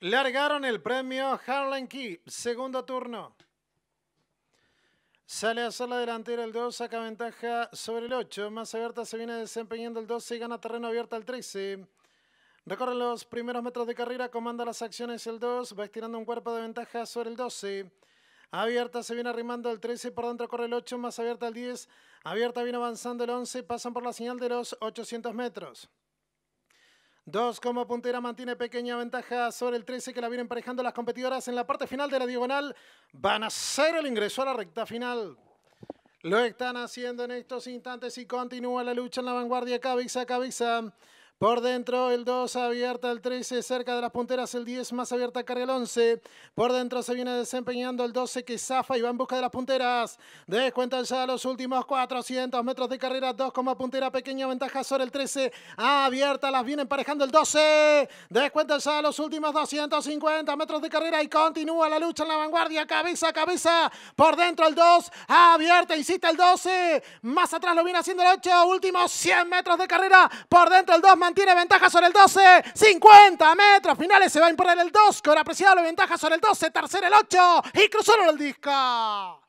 Largaron el premio Harlan Key, segundo turno. Sale a la delantera el 2, saca ventaja sobre el 8. Más abierta se viene desempeñando el 12 y gana terreno abierta el 13. Recorre los primeros metros de carrera, comanda las acciones el 2, va estirando un cuerpo de ventaja sobre el 12. Abierta se viene arrimando el 13, por dentro corre el 8, más abierta el 10. Abierta viene avanzando el 11, pasan por la señal de los 800 metros. Dos como puntera mantiene pequeña ventaja sobre el 13 que la viene emparejando las competidoras en la parte final de la diagonal. Van a hacer el ingreso a la recta final. Lo están haciendo en estos instantes y continúa la lucha en la vanguardia cabeza a cabeza. Por dentro el 2 abierta el 13, cerca de las punteras el 10, más abierta carga el 11. Por dentro se viene desempeñando el 12 que zafa y va en busca de las punteras. Descuentan ya los últimos 400 metros de carrera, 2 como puntera, pequeña ventaja sobre el 13. Abierta, las viene emparejando el 12. Descuentan ya los últimos 250 metros de carrera y continúa la lucha en la vanguardia, cabeza a cabeza. Por dentro el 2, abierta, insiste el 12. Más atrás lo viene haciendo el 8, últimos 100 metros de carrera. Por dentro el 2, tiene ventaja sobre el 12. 50 metros finales. Se va a imponer el 2. Con apreciable ventaja sobre el 12. Tercer el 8. Y cruzaron el disco.